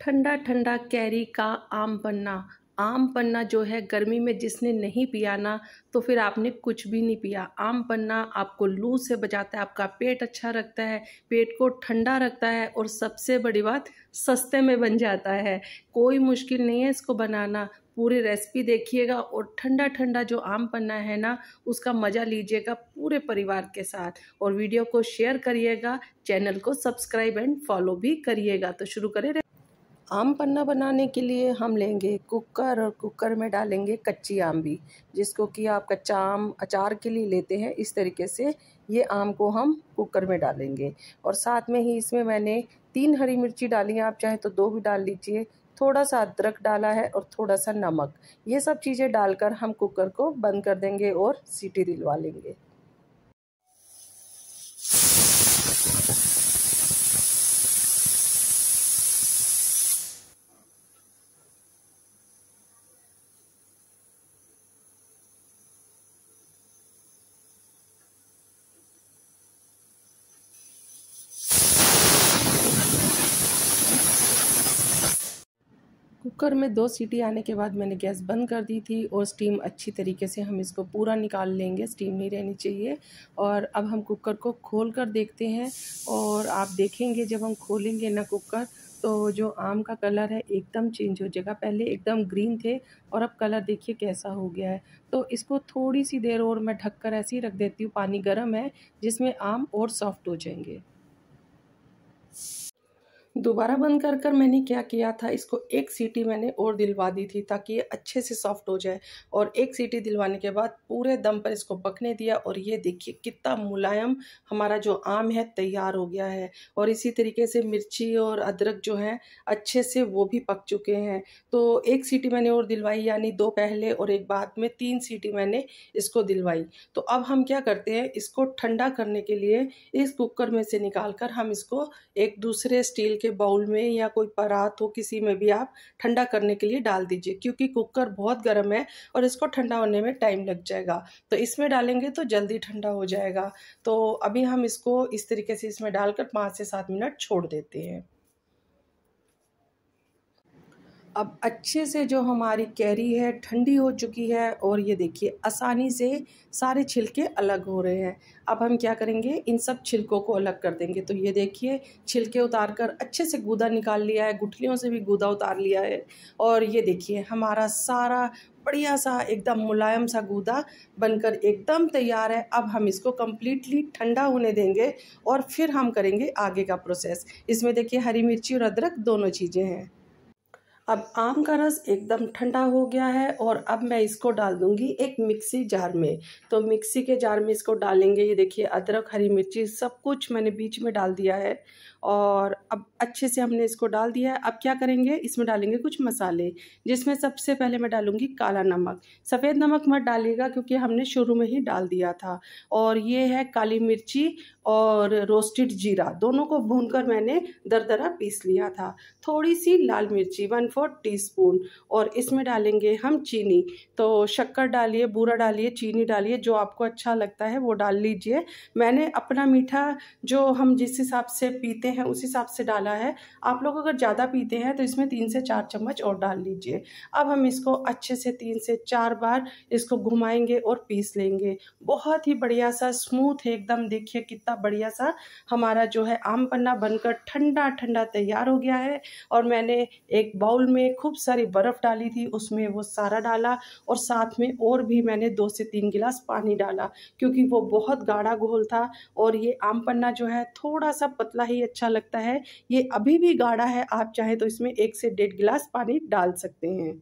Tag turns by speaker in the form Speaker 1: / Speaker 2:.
Speaker 1: ठंडा ठंडा कैरी का आम पन्ना आम पन्ना जो है गर्मी में जिसने नहीं पिया ना तो फिर आपने कुछ भी नहीं पिया आम पन्ना आपको लू से बचाता है आपका पेट अच्छा रखता है पेट को ठंडा रखता है और सबसे बड़ी बात सस्ते में बन जाता है कोई मुश्किल नहीं है इसको बनाना पूरी रेसिपी देखिएगा और ठंडा ठंडा जो आम पन्ना है ना उसका मज़ा लीजिएगा पूरे परिवार के साथ और वीडियो को शेयर करिएगा चैनल को सब्सक्राइब एंड फॉलो भी करिएगा तो शुरू करें आम पन्ना बनाने के लिए हम लेंगे कुकर और कुकर में डालेंगे कच्ची आम भी जिसको कि आप कच्चा आम अचार के लिए लेते हैं इस तरीके से ये आम को हम कुकर में डालेंगे और साथ में ही इसमें मैंने तीन हरी मिर्ची डाली है आप चाहे तो दो भी डाल लीजिए थोड़ा सा अदरक डाला है और थोड़ा सा नमक ये सब चीज़ें डालकर हम कुकर को बंद कर देंगे और सीटी दिलवा लेंगे कुकर में दो सीटी आने के बाद मैंने गैस बंद कर दी थी और स्टीम अच्छी तरीके से हम इसको पूरा निकाल लेंगे स्टीम नहीं रहनी चाहिए और अब हम कुकर को खोल कर देखते हैं और आप देखेंगे जब हम खोलेंगे ना कुकर तो जो आम का कलर है एकदम चेंज हो जाएगा पहले एकदम ग्रीन थे और अब कलर देखिए कैसा हो गया है तो इसको थोड़ी सी देर और मैं ढक कर ऐसे ही रख देती हूँ पानी गर्म है जिसमें आम और सॉफ्ट हो जाएंगे दोबारा बंद कर कर मैंने क्या किया था इसको एक सीटी मैंने और दिलवा दी थी ताकि ये अच्छे से सॉफ्ट हो जाए और एक सीटी दिलवाने के बाद पूरे दम पर इसको पकने दिया और ये देखिए कितना मुलायम हमारा जो आम है तैयार हो गया है और इसी तरीके से मिर्ची और अदरक जो है अच्छे से वो भी पक चुके हैं तो एक सीटी मैंने और दिलवाई यानी दो पहले और एक बाद में तीन सीटी मैंने इसको दिलवाई तो अब हम क्या करते हैं इसको ठंडा करने के लिए इस कुकर में से निकाल कर हम इसको एक दूसरे स्टील के नीचे बाउल में या कोई परात हो किसी में भी आप ठंडा करने के लिए डाल दीजिए क्योंकि कुकर बहुत गर्म है और इसको ठंडा होने में टाइम लग जाएगा तो इसमें डालेंगे तो जल्दी ठंडा हो जाएगा तो अभी हम इसको इस तरीके से इसमें डालकर पाँच से सात मिनट छोड़ देते हैं अब अच्छे से जो हमारी कैरी है ठंडी हो चुकी है और ये देखिए आसानी से सारे छिलके अलग हो रहे हैं अब हम क्या करेंगे इन सब छिलकों को अलग कर देंगे तो ये देखिए छिलके उतार कर अच्छे से गूदा निकाल लिया है गुठलियों से भी गूदा उतार लिया है और ये देखिए हमारा सारा बढ़िया सा एकदम मुलायम सा गूदा बनकर एकदम तैयार है अब हम इसको कम्प्लीटली ठंडा होने देंगे और फिर हम करेंगे आगे का प्रोसेस इसमें देखिए हरी मिर्ची और अदरक दोनों चीज़ें हैं अब आम का रस एकदम ठंडा हो गया है और अब मैं इसको डाल दूंगी एक मिक्सी जार में तो मिक्सी के जार में इसको डालेंगे ये देखिए अदरक हरी मिर्ची सब कुछ मैंने बीच में डाल दिया है और अब अच्छे से हमने इसको डाल दिया है अब क्या करेंगे इसमें डालेंगे कुछ मसाले जिसमें सबसे पहले मैं डालूंगी काला नमक सफ़ेद नमक मत डालिएगा क्योंकि हमने शुरू में ही डाल दिया था और ये है काली मिर्ची और रोस्टेड जीरा दोनों को भूनकर मैंने दरा पीस लिया था थोड़ी सी लाल मिर्ची वन फोर टीस्पून और इसमें डालेंगे हम चीनी तो शक्कर डालिए बूरा डालिए चीनी डालिए जो आपको अच्छा लगता है वो डाल लीजिए मैंने अपना मीठा जो हम जिस हिसाब से पीते हैं उस हिसाब से डाला है आप लोग अगर ज़्यादा पीते हैं तो इसमें तीन से चार चम्मच और डाल लीजिए अब हम इसको अच्छे से तीन से चार बार इसको घुमाएंगे और पीस लेंगे बहुत ही बढ़िया सा स्मूथ है एकदम देखिए कितना बढ़िया सा हमारा जो है आम पन्ना बनकर ठंडा ठंडा तैयार हो गया है और मैंने एक बाउल में खूब सारी बर्फ़ डाली थी उसमें वो सारा डाला और साथ में और भी मैंने दो से तीन गिलास पानी डाला क्योंकि वो बहुत गाढ़ा घोल था और ये आम पन्ना जो है थोड़ा सा पतला ही अच्छा लगता है ये अभी भी गाढ़ा है आप चाहें तो इसमें एक से डेढ़ गिलास पानी डाल सकते हैं